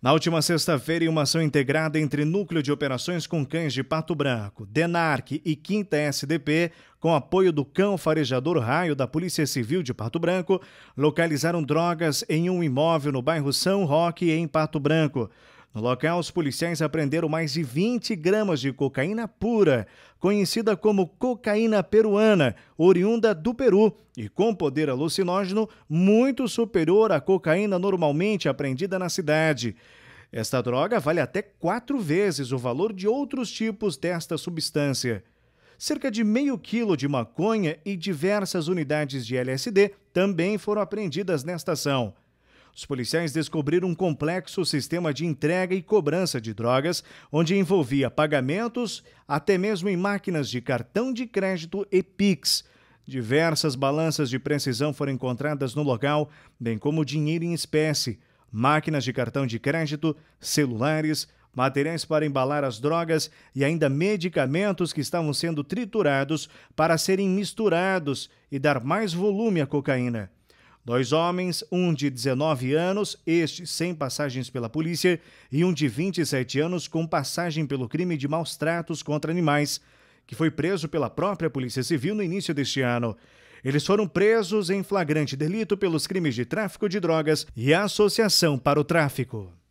Na última sexta-feira, em uma ação integrada entre Núcleo de Operações com Cães de Pato Branco, DENARC e Quinta SDP, com apoio do cão farejador Raio da Polícia Civil de Pato Branco, localizaram drogas em um imóvel no bairro São Roque, em Pato Branco. No local, os policiais apreenderam mais de 20 gramas de cocaína pura, conhecida como cocaína peruana, oriunda do Peru e com poder alucinógeno muito superior à cocaína normalmente apreendida na cidade. Esta droga vale até quatro vezes o valor de outros tipos desta substância. Cerca de meio quilo de maconha e diversas unidades de LSD também foram apreendidas nesta ação. Os policiais descobriram um complexo sistema de entrega e cobrança de drogas, onde envolvia pagamentos até mesmo em máquinas de cartão de crédito e Pix. Diversas balanças de precisão foram encontradas no local, bem como dinheiro em espécie, máquinas de cartão de crédito, celulares, materiais para embalar as drogas e ainda medicamentos que estavam sendo triturados para serem misturados e dar mais volume à cocaína. Dois homens, um de 19 anos, este sem passagens pela polícia, e um de 27 anos com passagem pelo crime de maus tratos contra animais, que foi preso pela própria Polícia Civil no início deste ano. Eles foram presos em flagrante delito pelos crimes de tráfico de drogas e associação para o tráfico.